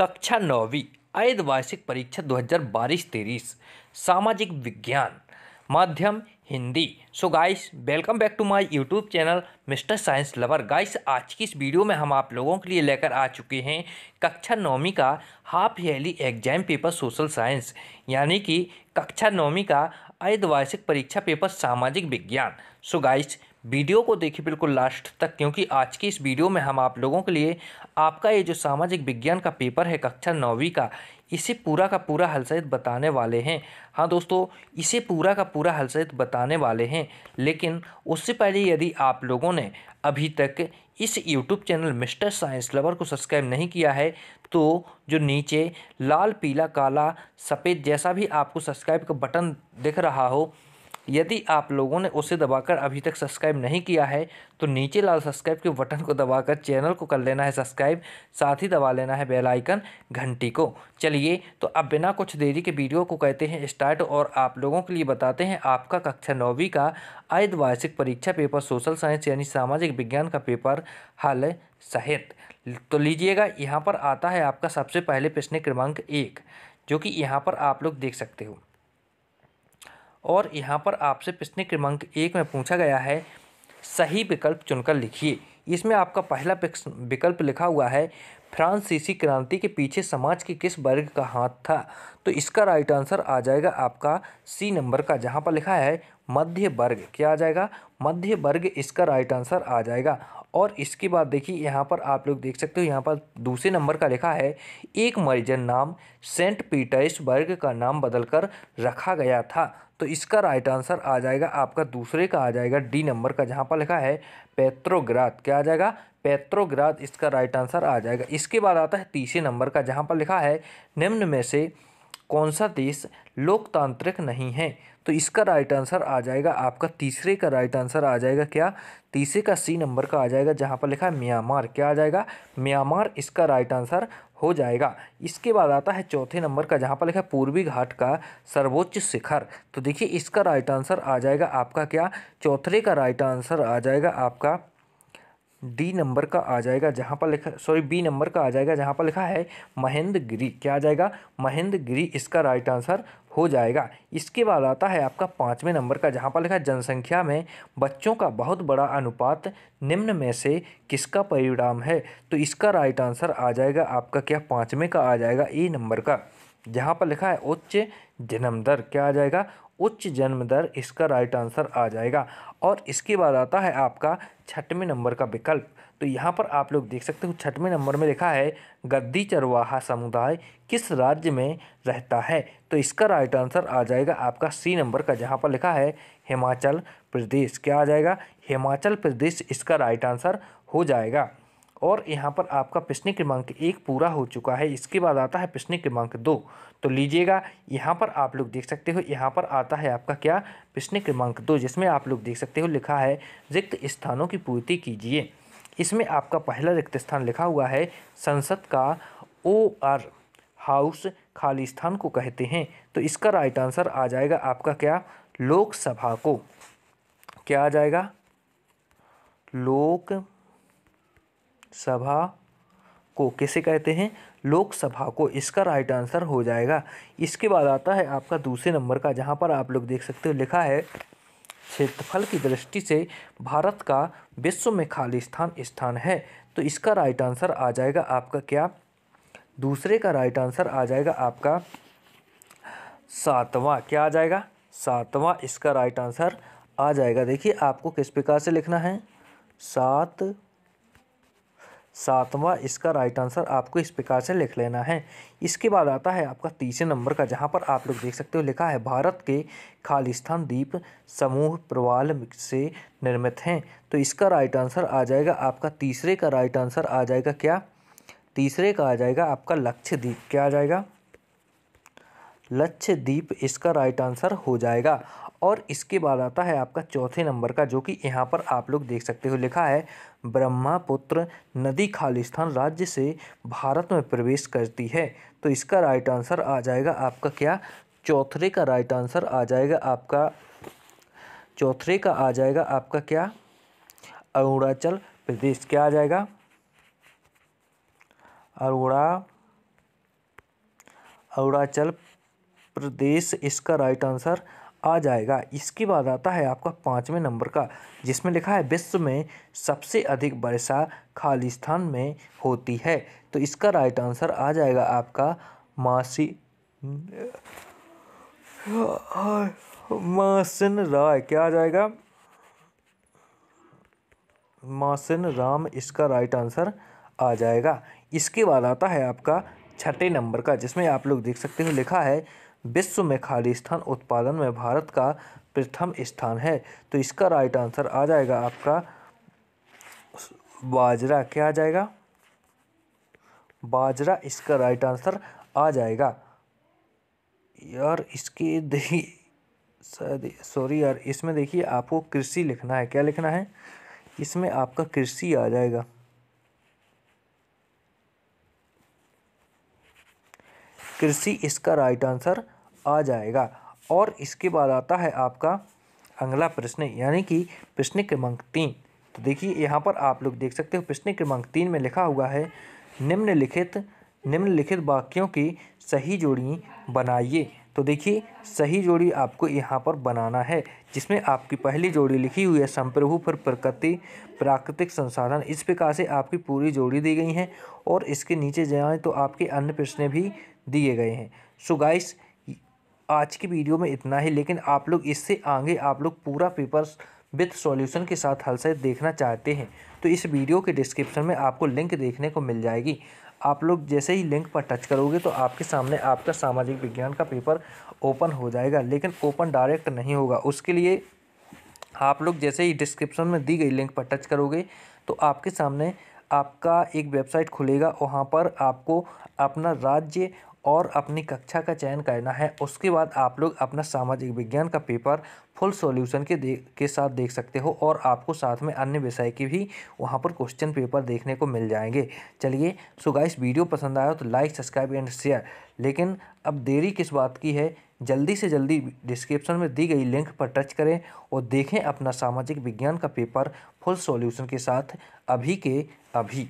कक्षा नौवीं परीक्षा वार्षिक परीक्षा 2022-23 सामाजिक विज्ञान माध्यम Hindi so guys welcome back to my YouTube channel mister science lover guys आज की इस वीडियो में हम आप लोगों के लिए लेकर आ चुके हैं कक्षा नौवीं का half yearly exam paper social science यानी कि कक्षा नौवीं का अर्धवार्षिक परीक्षा पेपर सामाजिक विज्ञान सो गाइस वीडियो को देखिए बिल्कुल लास्ट तक क्योंकि आज की इस वीडियो में हम आप लोगों के लिए आपका ये जो सामाजिक विज्ञान का पेपर है कक्षा नौवीं का इसे पूरा का पूरा हल सहित बताने वाले हैं हाँ दोस्तों इसे पूरा का पूरा हल सहित बताने वाले हैं लेकिन उससे पहले यदि आप लोगों ने अभी तक इस YouTube channel mister science lover को सब्सक्राइब नहीं किया है तो जो नीचे लाल पीला काला सफ़ेद जैसा भी आपको सब्सक्राइब का बटन दिख रहा हो यदि आप लोगों ने उसे दबाकर अभी तक सब्सक्राइब नहीं किया है तो नीचे लाल सब्सक्राइब के बटन को दबाकर चैनल को कर लेना है सब्सक्राइब साथ ही दबा लेना है बेल आइकन घंटी को चलिए तो अब बिना कुछ देरी के वीडियो को कहते हैं स्टार्ट और आप लोगों के लिए बताते हैं आपका कक्षा नौवीं का अर्धवार्षिक परीक्षा पेपर सोशल साइंस यानी सामाजिक विज्ञान का पेपर हल सहित तो लीजिएगा यहाँ पर आता है आपका सबसे पहले प्रश्न क्रमांक एक जो कि यहाँ पर आप लोग देख सकते हो और यहाँ पर आपसे प्रश्न क्रमांक एक में पूछा गया है सही विकल्प चुनकर लिखिए इसमें आपका पहला विकल्प लिखा हुआ है फ्रांसीसी क्रांति के पीछे समाज के किस वर्ग का हाथ था तो इसका राइट आंसर आ जाएगा आपका सी नंबर का जहाँ पर लिखा है मध्य वर्ग क्या आ जाएगा मध्य वर्ग इसका राइट आंसर आ जाएगा और इसके बाद देखिए यहाँ पर आप लोग देख सकते हो यहाँ पर दूसरे नंबर का लिखा है एक मरिजन नाम सेंट पीटर्सबर्ग का नाम बदलकर रखा गया था तो इसका राइट आंसर आ जाएगा आपका दूसरे का आ जाएगा डी नंबर का जहाँ पर लिखा है पेट्रोग्राथ क्या आ जाएगा पेत्रोग्राद इसका राइट आंसर आ जाएगा इसके बाद आता है तीसरे नंबर का जहाँ पर लिखा है निम्न में से कौन सा देश लोकतांत्रिक नहीं है तो इसका राइट आंसर आ जाएगा आपका तीसरे का राइट आंसर आ जाएगा क्या तीसरे का सी नंबर का आ जाएगा जहाँ पर लिखा है म्यांमार क्या आ जाएगा म्यांमार इसका राइट आंसर हो जाएगा इसके बाद आता है चौथे नंबर का जहाँ पर लिखा है पूर्वी घाट का सर्वोच्च शिखर तो देखिए इसका राइट आंसर आ जाएगा आपका क्या चौथे का राइट आंसर आ जाएगा आपका डी नंबर का आ जाएगा जहाँ पर लिखा सॉरी बी नंबर का आ जाएगा जहाँ पर लिखा है महेंद्र गिरी क्या आ जाएगा महेंद्र गिरी इसका राइट आंसर हो जाएगा इसके बाद आता है आपका पाँचवें नंबर का जहाँ पर लिखा है जनसंख्या में बच्चों का बहुत बड़ा अनुपात निम्न में से किसका परिणाम है तो इसका राइट आंसर आ जाएगा आपका क्या पाँचवें का आ जाएगा ए नंबर का जहाँ पर लिखा है उच्च जन्म दर क्या आ जाएगा उच्च जन्म दर इसका राइट आंसर आ जाएगा और इसके बाद आता है आपका छठवें नंबर का विकल्प तो यहाँ पर आप लोग देख सकते हो छठवें नंबर में लिखा है गद्दी चरवाहा समुदाय किस राज्य में रहता है तो इसका राइट आंसर आ जाएगा आपका सी नंबर का जहाँ पर लिखा है हिमाचल प्रदेश क्या आ जाएगा हिमाचल प्रदेश इसका राइट आंसर हो जाएगा और यहाँ पर आपका प्रश्न क्रमांक एक पूरा हो चुका है इसके बाद आता है प्रश्न क्रमांक दो तो लीजिएगा यहाँ पर आप लोग देख सकते हो यहाँ पर आता है आपका क्या प्रश्न क्रमांक दो जिसमें आप लोग देख सकते हो लिखा है रिक्त स्थानों की पूर्ति कीजिए इसमें आपका पहला रिक्त स्थान लिखा हुआ है संसद का ओ आर हाउस खाली स्थान को कहते हैं तो इसका राइट आंसर आ जाएगा आपका क्या लोकसभा को क्या आ जाएगा लोक सभा को किसे कहते हैं लोकसभा को इसका राइट आंसर हो जाएगा इसके बाद आता है आपका दूसरे नंबर का जहाँ पर आप लोग देख सकते हो लिखा है क्षेत्रफल की दृष्टि से भारत का विश्व में खाली स्थान स्थान है तो इसका राइट आंसर आ जाएगा आपका क्या दूसरे का राइट आंसर आ जाएगा आपका सातवां क्या आ जाएगा सातवां इसका राइट आंसर आ जाएगा देखिए आपको किस प्रकार से लिखना है सात सातवां इसका राइट आंसर आपको इस प्रकार से लिख लेना है इसके बाद आता है आपका तीसरे नंबर का जहाँ पर आप लोग देख सकते हो लिखा है भारत के खालिस्तान द्वीप समूह प्रवाल से निर्मित हैं तो इसका राइट आंसर आ जाएगा आपका तीसरे का राइट आंसर आ जाएगा क्या तीसरे का आ जाएगा आपका लक्षद्वीप क्या आ जाएगा लक्षद्वीप इसका राइट आंसर हो जाएगा और इसके बाद आता है आपका चौथे नंबर का जो कि यहाँ पर आप लोग देख सकते हो लिखा है ब्रह्मापुत्र नदी खालिस्तान राज्य से भारत में प्रवेश करती है तो इसका राइट आंसर आ जाएगा आपका क्या चौथे का राइट आंसर आ जाएगा आपका चौथे का आ जाएगा आपका क्या अरुणाचल प्रदेश क्या आ जाएगा अरुणा अरुणाचल प्रदेश इसका राइट आंसर आ जाएगा इसके बाद आता है आपका पाँचवें नंबर का जिसमें लिखा है विश्व में सबसे अधिक वर्षा खालिस्तान में होती है तो इसका राइट आंसर आ जाएगा आपका मासी मासिन राय क्या आ जाएगा मासिन राम इसका राइट आंसर आ जाएगा इसके बाद आता है आपका छठे नंबर का जिसमें आप लोग देख सकते हो लिखा है विश्व में खाली स्थान उत्पादन में भारत का प्रथम स्थान है तो इसका राइट आंसर आ जाएगा आपका बाजरा क्या आ जाएगा बाजरा इसका राइट आंसर आ जाएगा यार इसके देखिए सॉरी यार इसमें देखिए आपको कृषि लिखना है क्या लिखना है इसमें आपका कृषि आ जाएगा कृषि इसका राइट आंसर आ जाएगा और इसके बाद आता है आपका अगला प्रश्न यानी कि प्रश्न क्रमांक तीन तो देखिए यहाँ पर आप लोग देख सकते हो प्रश्न क्रमांक तीन में लिखा हुआ है निम्नलिखित निम्नलिखित वाक्यों की सही जोड़ी बनाइए तो देखिए सही जोड़ी आपको यहाँ पर बनाना है जिसमें आपकी पहली जोड़ी लिखी हुई है संप्रभु पर प्रकृति प्राकृतिक संसाधन इस प्रकार से आपकी पूरी जोड़ी दी गई है और इसके नीचे जाएँ तो आपके अन्य प्रश्न भी दिए गए हैं सुगाइस so आज की वीडियो में इतना ही लेकिन आप लोग इससे आगे आप लोग पूरा पेपर विथ सॉल्यूशन के साथ हल से देखना चाहते हैं तो इस वीडियो के डिस्क्रिप्शन में आपको लिंक देखने को मिल जाएगी आप लोग जैसे ही लिंक पर टच करोगे तो आपके सामने आपका सामाजिक विज्ञान का पेपर ओपन हो जाएगा लेकिन ओपन डायरेक्ट नहीं होगा उसके लिए आप लोग जैसे ही डिस्क्रिप्शन में दी गई लिंक पर टच करोगे तो आपके सामने आपका एक वेबसाइट खुलेगा वहाँ पर आपको अपना राज्य और अपनी कक्षा का चयन करना है उसके बाद आप लोग अपना सामाजिक विज्ञान का पेपर फुल सॉल्यूशन के दे के साथ देख सकते हो और आपको साथ में अन्य विषय की भी वहाँ पर क्वेश्चन पेपर देखने को मिल जाएंगे चलिए सो गाइस वीडियो पसंद आया तो लाइक सब्सक्राइब एंड शेयर लेकिन अब देरी किस बात की है जल्दी से जल्दी डिस्क्रिप्शन में दी गई लिंक पर टच करें और देखें अपना सामाजिक विज्ञान का पेपर फुल सॉल्यूशन के साथ अभी के अभी